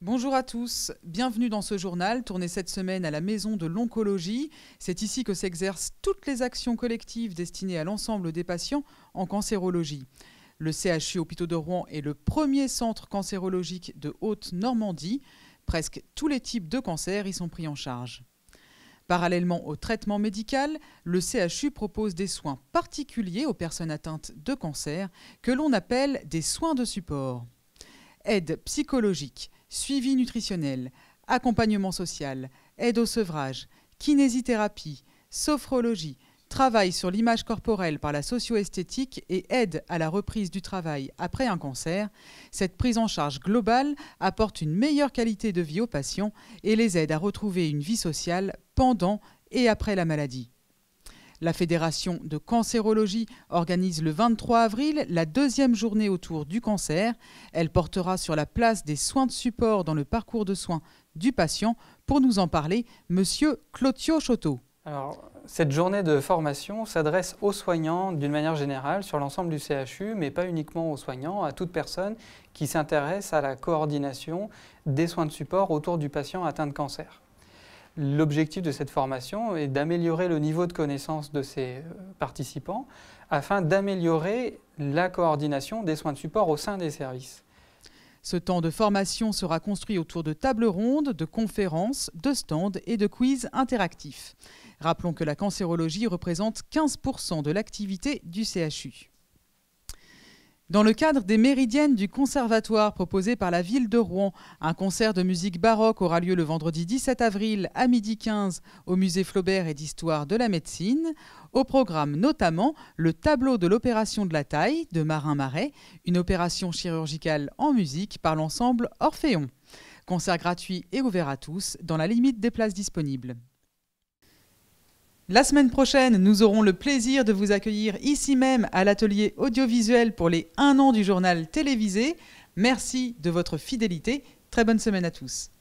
Bonjour à tous, bienvenue dans ce journal tourné cette semaine à la Maison de l'Oncologie. C'est ici que s'exercent toutes les actions collectives destinées à l'ensemble des patients en cancérologie. Le CHU Hôpitaux de Rouen est le premier centre cancérologique de Haute-Normandie. Presque tous les types de cancers y sont pris en charge. Parallèlement au traitement médical, le CHU propose des soins particuliers aux personnes atteintes de cancer que l'on appelle des soins de support. Aide psychologique, suivi nutritionnel, accompagnement social, aide au sevrage, kinésithérapie, sophrologie, travaille sur l'image corporelle par la socio-esthétique et aide à la reprise du travail après un cancer, cette prise en charge globale apporte une meilleure qualité de vie aux patients et les aide à retrouver une vie sociale pendant et après la maladie. La Fédération de cancérologie organise le 23 avril la deuxième journée autour du cancer. Elle portera sur la place des soins de support dans le parcours de soins du patient. Pour nous en parler, Monsieur Clotio Choteau. Alors, cette journée de formation s'adresse aux soignants d'une manière générale sur l'ensemble du CHU, mais pas uniquement aux soignants, à toute personne qui s'intéresse à la coordination des soins de support autour du patient atteint de cancer. L'objectif de cette formation est d'améliorer le niveau de connaissance de ces euh, participants afin d'améliorer la coordination des soins de support au sein des services. Ce temps de formation sera construit autour de tables rondes, de conférences, de stands et de quiz interactifs. Rappelons que la cancérologie représente 15% de l'activité du CHU. Dans le cadre des méridiennes du conservatoire proposé par la ville de Rouen, un concert de musique baroque aura lieu le vendredi 17 avril à midi 15 au musée Flaubert et d'histoire de la médecine. Au programme notamment le tableau de l'opération de la taille de Marin Marais, une opération chirurgicale en musique par l'ensemble Orphéon. Concert gratuit et ouvert à tous dans la limite des places disponibles. La semaine prochaine, nous aurons le plaisir de vous accueillir ici même à l'atelier audiovisuel pour les 1 an du journal télévisé. Merci de votre fidélité. Très bonne semaine à tous.